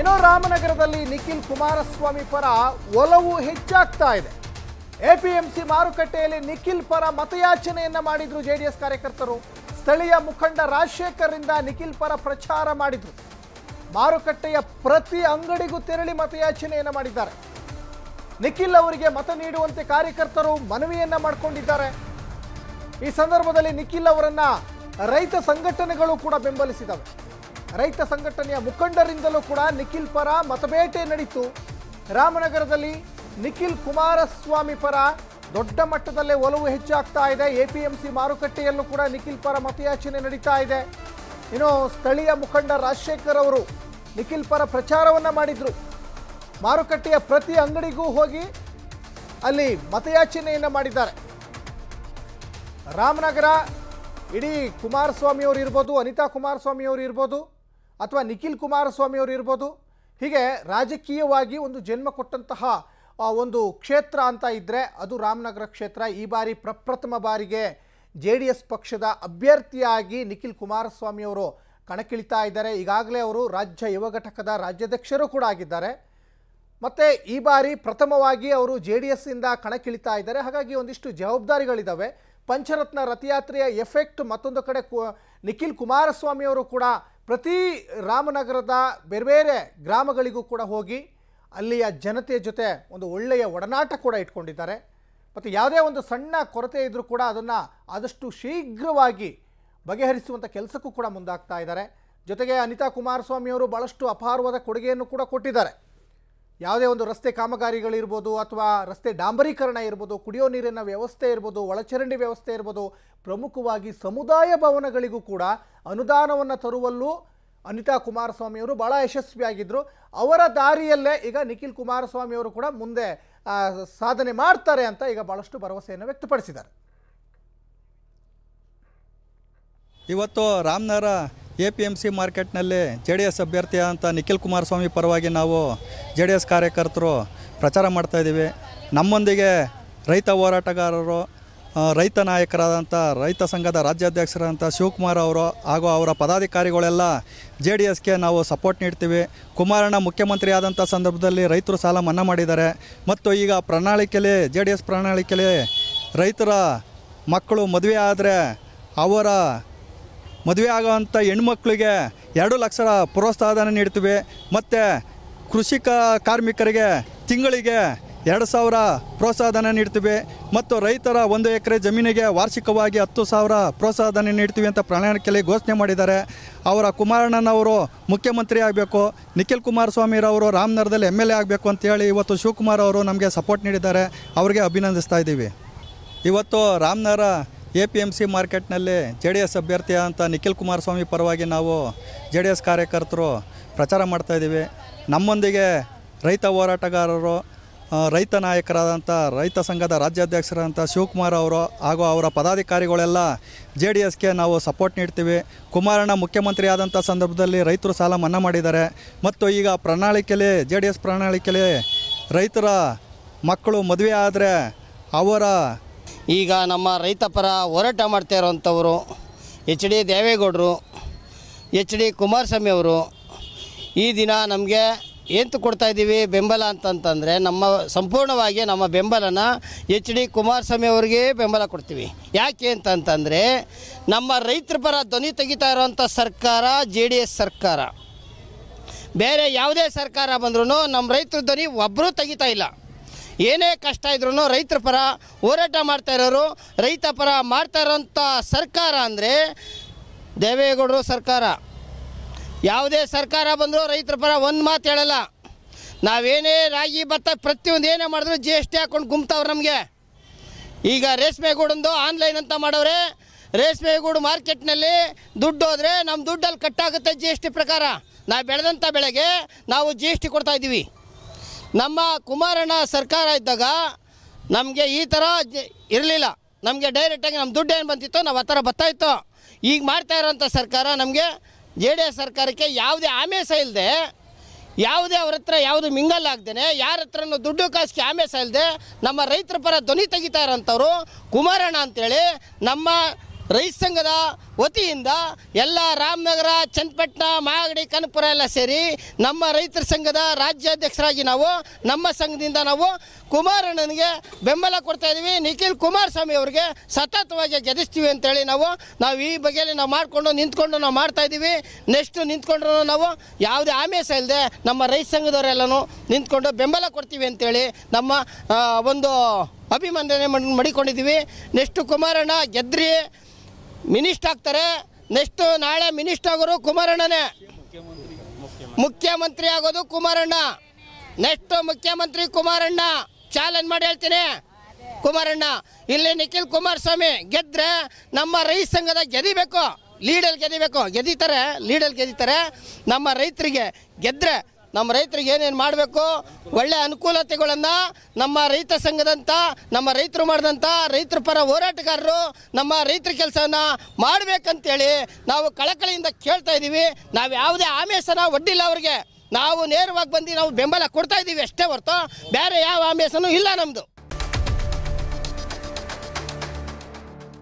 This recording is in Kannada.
ಏನೋ ರಾಮನಗರದಲ್ಲಿ ನಿಖಿಲ್ ಕುಮಾರಸ್ವಾಮಿ ಪರ ಒಲವು ಹೆಚ್ಚಾಗ್ತಾ ಇದೆ ಎಪಿಎಂಸಿ ಮಾರುಕಟ್ಟೆಯಲ್ಲಿ ನಿಖಿಲ್ ಪರ ಮತಯಾಚನೆಯನ್ನ ಮಾಡಿದ್ರು ಜೆಡಿಎಸ್ ಕಾರ್ಯಕರ್ತರು ಸ್ಥಳೀಯ ಮುಖಂಡ ರಾಜಶೇಖರ್ರಿಂದ ನಿಖಿಲ್ ಪರ ಪ್ರಚಾರ ಮಾಡಿದ್ರು ಮಾರುಕಟ್ಟೆಯ ಪ್ರತಿ ಅಂಗಡಿಗೂ ತೆರಳಿ ಮತಯಾಚನೆಯನ್ನ ಮಾಡಿದ್ದಾರೆ ನಿಖಿಲ್ ಅವರಿಗೆ ಮತ ನೀಡುವಂತೆ ಕಾರ್ಯಕರ್ತರು ಮನವಿಯನ್ನ ಮಾಡಿಕೊಂಡಿದ್ದಾರೆ ಈ ಸಂದರ್ಭದಲ್ಲಿ ನಿಖಿಲ್ ಅವರನ್ನ ರೈತ ಸಂಘಟನೆಗಳು ಕೂಡ ಬೆಂಬಲಿಸಿದವೆ ರೈತ ಸಂಘಟನೆಯ ಮುಖಂಡರಿಂದಲೂ ಕೂಡ ನಿಖಿಲ್ ಪರ ಮತಬೇಟೆ ನಡೀತು ರಾಮನಗರದಲ್ಲಿ ನಿಖಿಲ್ ಕುಮಾರಸ್ವಾಮಿ ಪರ ದೊಡ್ಡ ಮಟ್ಟದಲ್ಲೇ ಒಲವು ಹೆಚ್ಚಾಗ್ತಾ ಇದೆ ಎ ಪಿ ಸಿ ಮಾರುಕಟ್ಟೆಯಲ್ಲೂ ಕೂಡ ನಿಖಿಲ್ ಪರ ಮತಯಾಚನೆ ನಡೀತಾ ಇದೆ ಇನ್ನು ಸ್ಥಳೀಯ ಮುಖಂಡ ರಾಜಶೇಖರ್ ಅವರು ನಿಖಿಲ್ ಪರ ಪ್ರಚಾರವನ್ನು ಮಾಡಿದರು ಮಾರುಕಟ್ಟೆಯ ಪ್ರತಿ ಅಂಗಡಿಗೂ ಹೋಗಿ ಅಲ್ಲಿ ಮತಯಾಚನೆಯನ್ನು ಮಾಡಿದ್ದಾರೆ ರಾಮನಗರ ಇಡೀ ಕುಮಾರಸ್ವಾಮಿಯವರು ಇರ್ಬೋದು ಅನಿತಾ ಕುಮಾರಸ್ವಾಮಿಯವರು ಇರ್ಬೋದು ಅಥವಾ ನಿಖಿಲ್ ಕುಮಾರಸ್ವಾಮಿ ಅವರು ಇರ್ಬೋದು ಹೀಗೆ ರಾಜಕೀಯವಾಗಿ ಒಂದು ಜನ್ಮ ಕೊಟ್ಟಂತಹ ಒಂದು ಕ್ಷೇತ್ರ ಅಂತ ಇದ್ದರೆ ಅದು ರಾಮನಗರ ಕ್ಷೇತ್ರ ಈ ಬಾರಿ ಪ್ರಪ್ರಥಮ ಬಾರಿಗೆ ಜೆ ಡಿ ಎಸ್ ಪಕ್ಷದ ಅಭ್ಯರ್ಥಿಯಾಗಿ ನಿಖಿಲ್ ಕುಮಾರಸ್ವಾಮಿ ಅವರು ಕಣಕ್ಕಿಳಿತಾ ಇದ್ದಾರೆ ಈಗಾಗಲೇ ಅವರು ರಾಜ್ಯ ಯುವ ಘಟಕದ ರಾಜ್ಯಾಧ್ಯಕ್ಷರು ಕೂಡ ಆಗಿದ್ದಾರೆ ಮತ್ತು ಈ ಬಾರಿ ಪ್ರಥಮವಾಗಿ ಅವರು ಜೆ ಡಿ ಎಸ್ಸಿಂದ ಕಣಕ್ಕಿಳಿತಾ ಇದ್ದಾರೆ ಹಾಗಾಗಿ ಒಂದಿಷ್ಟು ಜವಾಬ್ದಾರಿಗಳಿದ್ದಾವೆ ಪಂಚರತ್ನ ರಥಯಾತ್ರೆಯ ಎಫೆಕ್ಟ್ ಮತ್ತೊಂದು ಕಡೆ ಕು ನಿಖಿಲ್ ಕುಮಾರಸ್ವಾಮಿಯವರು ಕೂಡ ಪ್ರತಿ ರಾಮನಗರದ ಬೇರೆ ಬೇರೆ ಗ್ರಾಮಗಳಿಗೂ ಕೂಡ ಹೋಗಿ ಅಲ್ಲಿಯ ಜನತೆಯ ಜೊತೆ ಒಂದು ಒಳ್ಳೆಯ ಒಡನಾಟ ಕೂಡ ಇಟ್ಕೊಂಡಿದ್ದಾರೆ ಮತ್ತು ಯಾವುದೇ ಒಂದು ಸಣ್ಣ ಕೊರತೆ ಇದ್ದರೂ ಕೂಡ ಅದನ್ನು ಆದಷ್ಟು ಶೀಘ್ರವಾಗಿ ಬಗೆಹರಿಸುವಂಥ ಕೆಲಸಕ್ಕೂ ಕೂಡ ಮುಂದಾಗ್ತಾ ಇದ್ದಾರೆ ಜೊತೆಗೆ ಅನಿತಾ ಕುಮಾರಸ್ವಾಮಿಯವರು ಅವರು ಭಾಳಷ್ಟು ಅಪಾರವಾದ ಕೊಡುಗೆಯನ್ನು ಕೂಡ ಕೊಟ್ಟಿದ್ದಾರೆ ಯಾವುದೇ ಒಂದು ರಸ್ತೆ ಕಾಮಗಾರಿಗಳಿರ್ಬೋದು ಅಥವಾ ರಸ್ತೆ ಡಾಂಬರೀಕರಣ ಇರ್ಬೋದು ಕುಡಿಯೋ ನೀರಿನ ವ್ಯವಸ್ಥೆ ಇರ್ಬೋದು ಒಳಚರಂಡಿ ವ್ಯವಸ್ಥೆ ಇರ್ಬೋದು ಪ್ರಮುಖವಾಗಿ ಸಮುದಾಯ ಭವನಗಳಿಗೂ ಕೂಡ ಅನುದಾನವನ್ನು ತರುವಲ್ಲೂ ಅನಿತಾ ಕುಮಾರಸ್ವಾಮಿಯವರು ಭಾಳ ಯಶಸ್ವಿಯಾಗಿದ್ದರು ಅವರ ದಾರಿಯಲ್ಲೇ ಈಗ ನಿಖಿಲ್ ಕುಮಾರಸ್ವಾಮಿಯವರು ಕೂಡ ಮುಂದೆ ಸಾಧನೆ ಮಾಡ್ತಾರೆ ಅಂತ ಈಗ ಭಾಳಷ್ಟು ಭರವಸೆಯನ್ನು ವ್ಯಕ್ತಪಡಿಸಿದ್ದಾರೆ ಇವತ್ತು Ramanagara A P M C ಮಾರ್ಕೆಟ್ನಲ್ಲಿ ಜೆ ಡಿ ಎಸ್ ಅಭ್ಯರ್ಥಿಯಾದಂಥ ನಿಖಿಲ್ ಕುಮಾರಸ್ವಾಮಿ ಪರವಾಗಿ ನಾವು ಜೆ ಡಿ ಎಸ್ ಕಾರ್ಯಕರ್ತರು ಪ್ರಚಾರ ಮಾಡ್ತಾಯಿದ್ದೀವಿ ನಮ್ಮೊಂದಿಗೆ ರೈತ ಹೋರಾಟಗಾರರು ರೈತ ನಾಯಕರಾದಂಥ ರೈತ ಸಂಘದ ರಾಜ್ಯಾಧ್ಯಕ್ಷರಾದಂಥ ಶಿವಕುಮಾರ್ ಅವರು ಹಾಗೂ ಅವರ ಪದಾಧಿಕಾರಿಗಳೆಲ್ಲ ಜೆ ಡಿ ಎಸ್ಗೆ ನಾವು ಸಪೋರ್ಟ್ ನೀಡ್ತೀವಿ ಕುಮಾರಣ್ಣ ಮುಖ್ಯಮಂತ್ರಿ ಆದಂಥ ಸಂದರ್ಭದಲ್ಲಿ ರೈತರು ಸಾಲ ಮನ್ನಾ ಮಾಡಿದ್ದಾರೆ ಮತ್ತು ಈಗ ಪ್ರಣಾಳಿಕೆಯಲ್ಲಿ ಜೆ ಡಿ ಎಸ್ ಪ್ರಣಾಳಿಕೆಯಲ್ಲಿ ರೈತರ ಮಕ್ಕಳು ಮದುವೆ ಆದರೆ ಅವರ ಮದುವೆ ಆಗೋವಂಥ ಹೆಣ್ಮಕ್ಳಿಗೆ ಎರಡು ಲಕ್ಷ ಪ್ರೋತ್ಸಾಹಧನ ನೀಡ್ತೀವಿ ಮತ್ತು ಕೃಷಿಕ ಕಾರ್ಮಿಕರಿಗೆ ತಿಂಗಳಿಗೆ ಎರಡು ಸಾವಿರ ಪ್ರೋತ್ಸಾಹಧನ ನೀಡ್ತೀವಿ ಮತ್ತು ರೈತರ ಒಂದು ಎಕರೆ ಜಮೀನಿಗೆ ವಾರ್ಷಿಕವಾಗಿ ಹತ್ತು ಸಾವಿರ ಪ್ರೋತ್ಸಾಹಧನ ನೀಡ್ತೀವಿ ಅಂತ ಪ್ರಣಾಳಿಕೆಯಲ್ಲಿ ಘೋಷಣೆ ಮಾಡಿದ್ದಾರೆ ಅವರ ಕುಮಾರಣ್ಣನವರು ಮುಖ್ಯಮಂತ್ರಿ ಆಗಬೇಕು ನಿಖಿಲ್ ಕುಮಾರಸ್ವಾಮಿರವರು ರಾಮನಗರದಲ್ಲಿ ಎಮ್ ಎಲ್ ಎ ಆಗಬೇಕು ಅಂತೇಳಿ ಇವತ್ತು ಶಿವಕುಮಾರ್ ಅವರು ನಮಗೆ ಸಪೋರ್ಟ್ ನೀಡಿದ್ದಾರೆ ಅವರಿಗೆ ಅಭಿನಂದಿಸ್ತಾ ಇದ್ದೀವಿ ಇವತ್ತು Ramanagara A P M C ಮಾರ್ಕೆಟ್ನಲ್ಲಿ ಜೆ ಡಿ ಎಸ್ ಅಭ್ಯರ್ಥಿಯಾದಂಥ ನಿಖಿಲ್ ಕುಮಾರಸ್ವಾಮಿ ಪರವಾಗಿ ನಾವು ಜೆ ಡಿ ಎಸ್ ಕಾರ್ಯಕರ್ತರು ಪ್ರಚಾರ ಮಾಡ್ತಾಯಿದ್ದೀವಿ ನಮ್ಮೊಂದಿಗೆ ರೈತ ಹೋರಾಟಗಾರರು ರೈತ ನಾಯಕರಾದಂಥ ರೈತ ಸಂಘದ ರಾಜ್ಯಾಧ್ಯಕ್ಷರಾದಂಥ ಶಿವಕುಮಾರ್ ಅವರು ಹಾಗೂ ಅವರ ಪದಾಧಿಕಾರಿಗಳೆಲ್ಲ ಜೆ ಡಿ ಎಸ್ಗೆ ನಾವು ಸಪೋರ್ಟ್ ನೀಡ್ತೀವಿ ಕುಮಾರಣ್ಣ ಮುಖ್ಯಮಂತ್ರಿ ಆದಂಥ ಸಂದರ್ಭದಲ್ಲಿ ರೈತರು ಸಾಲ ಮನ್ನಾ ಮಾಡಿದ್ದಾರೆ ಮತ್ತು ಈಗ ಪ್ರಣಾಳಿಕೆಯಲ್ಲಿ ಜೆ ಡಿ ಎಸ್ ಪ್ರಣಾಳಿಕೆಯಲ್ಲಿ ರೈತರ ಮಕ್ಕಳು ಮದುವೆ ಆದರೆ ಅವರ ಈಗ ನಮ್ಮ ರೈತ ಪರ ಹೋರಾಟ ಮಾಡ್ತಾ ಇರೋವಂಥವ್ರು ಎಚ್ ಡಿ ದೇವೇಗೌಡರು ಎಚ್ ಡಿ ಕುಮಾರಸ್ವಾಮಿ ಅವರು ಈ ದಿನ ನಮಗೆ ಕೊಡ್ತಾ ಇದ್ದೀವಿ ಬೆಂಬಲ ಅಂತಂತಂದರೆ ನಮ್ಮ ಸಂಪೂರ್ಣವಾಗಿ ನಮ್ಮ ಬೆಂಬಲನ ಎಚ್ ಡಿ ಕುಮಾರಸ್ವಾಮಿ ಅವ್ರಿಗೆ ಬೆಂಬಲ ಕೊಡ್ತೀವಿ ಯಾಕೆ ಅಂತಂತಂದರೆ ನಮ್ಮ ರೈತರ ಪರ ಧ್ವನಿ ತೆಗಿತಾ ಇರೋವಂಥ ಸರ್ಕಾರ ಜೆ ಡಿ ಎಸ್ ಸರ್ಕಾರ ಬೇರೆ ಯಾವುದೇ ಸರ್ಕಾರ ಬಂದ್ರೂ ನಮ್ಮ ರೈತರ ಧ್ವನಿ ಒಬ್ಬರೂ ತೆಗಿತಾ ಇಲ್ಲ ಏನೇ ಕಷ್ಟ ಇದ್ರೂ ರೈತರ ಪರ ಹೋರಾಟ ಮಾಡ್ತಾ ಇರೋರು ರೈತ ಪರ ಮಾಡ್ತಾ ಇರೋಂಥ ಸರ್ಕಾರ ಅಂದರೆ ದೇವೇಗೌಡರು ಸರ್ಕಾರ ಯಾವುದೇ ಸರ್ಕಾರ ಬಂದರೂ ರೈತರ ಪರ ಒಂದು ಮಾತು ಹೇಳಲ್ಲ ನಾವೇನೇ ರಾಗಿ ಭತ್ತ ಪ್ರತಿಯೊಂದು ಏನೇ ಮಾಡಿದ್ರು ಜಿ ಎಸ್ ಟಿ ಹಾಕೊಂಡು ಗುಮ್ತಾವ್ರು ನಮಗೆ ಈಗ ರೇಷ್ಮೆಗೂಡಂದು ಆನ್ಲೈನ್ ಅಂತ ರೇಷ್ಮೆ ಗೂಡು ಮಾರ್ಕೆಟ್ನಲ್ಲಿ ದುಡ್ಡು ಹೋದರೆ ನಮ್ಮ ದುಡ್ಡಲ್ಲಿ ಕಟ್ಟಾಗುತ್ತೆ ಜಿ ಎಸ್ ಟಿ ಪ್ರಕಾರ ನಾವು ಬೆಳೆದಂಥ ಬೆಳೆಗೆ ನಾವು ಜಿ ಎಸ್ ಟಿ ಕೊಡ್ತಾಯಿದ್ದೀವಿ ನಮ್ಮ ಕುಮಾರಣ್ಣ ಸರ್ಕಾರ ಇದ್ದಾಗ ನಮಗೆ ಈ ಥರ ಇರಲಿಲ್ಲ ನಮಗೆ ಡೈರೆಕ್ಟಾಗಿ ನಮ್ಮ ದುಡ್ಡು ಏನು ಬಂತಿತ್ತು ನಾವು ಆ ಥರ ಬರ್ತಾಯಿತ್ತು ಈಗ ಮಾಡ್ತಾ ಇರೋಂಥ ಸರ್ಕಾರ ನಮಗೆ ಜೆ ಡಿ ಎಸ್ ಸರ್ಕಾರಕ್ಕೆ ಯಾವುದೇ ಸಹ ಇಲ್ಲದೆ ಯಾವುದೇ ಅವ್ರ ಹತ್ರ ಯಾವುದು ಮಿಂಗಲ್ ಆಗ್ದೇ ಯಾರ ಹತ್ರನೂ ದುಡ್ಡು ಕಾಸಿಗೆ ಆಮೇಸ ಇಲ್ಲದೆ ನಮ್ಮ ರೈತರ ಪರ ಧ್ವನಿ ತೆಗಿತಾ ಇರೋಂಥವ್ರು ಕುಮಾರಣ್ಣ ಅಂತೇಳಿ ನಮ್ಮ ರೈತ ಸಂಘದ ವತಿಯಿಂದ ಎಲ್ಲ ರಾಮನಗರ ಚನ್ನಪಟ್ಟಣ ಮಾಗಡಿ ಕನಪುರ ಎಲ್ಲ ಸೇರಿ ನಮ್ಮ ರೈತರ ಸಂಘದ ರಾಜ್ಯಾಧ್ಯಕ್ಷರಾಗಿ ನಾವು ನಮ್ಮ ಸಂಘದಿಂದ ನಾವು ಕುಮಾರಣ್ಣನಿಗೆ ಬೆಂಬಲ ಕೊಡ್ತಾ ಇದ್ದೀವಿ ನಿಖಿಲ್ ಕುಮಾರಸ್ವಾಮಿ ಅವರಿಗೆ ಸತತವಾಗಿ ಗೆದಿಸ್ತೀವಿ ಅಂತೇಳಿ ನಾವು ನಾವು ಈ ಬಗೆಯಲ್ಲಿ ನಾವು ಮಾಡಿಕೊಂಡು ನಿಂತ್ಕೊಂಡು ನಾವು ಮಾಡ್ತಾ ಇದ್ದೀವಿ ನೆಕ್ಸ್ಟ್ ನಿಂತ್ಕೊಂಡ್ರೂ ನಾವು ಯಾವುದೇ ಆಮೇಶ ಇಲ್ಲದೆ ನಮ್ಮ ರೈತ ಸಂಘದವರೆಲ್ಲನೂ ನಿಂತ್ಕೊಂಡು ಬೆಂಬಲ ಕೊಡ್ತೀವಿ ಅಂತೇಳಿ ನಮ್ಮ ಒಂದು ಅಭಿಮಂದನೆ ಮಡಿಕೊಂಡಿದ್ದೀವಿ ನೆಕ್ಸ್ಟು ಕುಮಾರಣ್ಣ ಗೆದ್ರಿ ಮಿನಿಸ್ಟ್ ಆಗ್ತಾರೆ ನೆಕ್ಸ್ಟ್ ನಾಳೆ ಮಿನಿಸ್ಟ್ ಆಗೋರು ಕುಮಾರಣ್ಣನೇ ಮುಖ್ಯಮಂತ್ರಿ ಆಗೋದು ಕುಮಾರಣ್ಣ ನೆಕ್ಸ್ಟ್ ಮುಖ್ಯಮಂತ್ರಿ ಕುಮಾರಣ್ಣ ಚಾಲೆಂಜ್ ಮಾಡಿ ಹೇಳ್ತೀನಿ ಕುಮಾರಣ್ಣ ಇಲ್ಲಿ ನಿಖಿಲ್ ಕುಮಾರಸ್ವಾಮಿ ಗೆದ್ದರೆ ನಮ್ಮ ರೈತ ಸಂಘದ ಗೆದಿಬೇಕು ಲೀಡಲ್ಲಿ ಗೆದಿಬೇಕು ಗೆದಿತಾರೆ ಲೀಡಲ್ಲಿ ಗೆದಿತಾರೆ ನಮ್ಮ ರೈತರಿಗೆ ಗೆದ್ದರೆ ನಮ್ಮ ರೈತರಿಗೆ ಏನೇನು ಮಾಡಬೇಕು ಒಳ್ಳೆ ಅನುಕೂಲತೆಗಳನ್ನು ನಮ್ಮ ರೈತ ಸಂಘದಂಥ ನಮ್ಮ ರೈತರು ಮಾಡಿದಂಥ ರೈತರ ಪರ ಹೋರಾಟಗಾರರು ನಮ್ಮ ರೈತರ ಕೆಲಸನ ಮಾಡಬೇಕಂತೇಳಿ ನಾವು ಕಳಕಳಿಯಿಂದ ಕೇಳ್ತಾ ಇದ್ದೀವಿ ನಾವು ಯಾವುದೇ ಆಮೇಶನ ಒಡ್ಡಿಲ್ಲ ಅವರಿಗೆ ನಾವು ನೇರವಾಗಿ ಬಂದು ನಾವು ಬೆಂಬಲ ಕೊಡ್ತಾ ಇದ್ದೀವಿ ಅಷ್ಟೇ ಹೊರತು ಬೇರೆ ಯಾವ ಆಮೇಶನೂ ಇಲ್ಲ ನಮ್ಮದು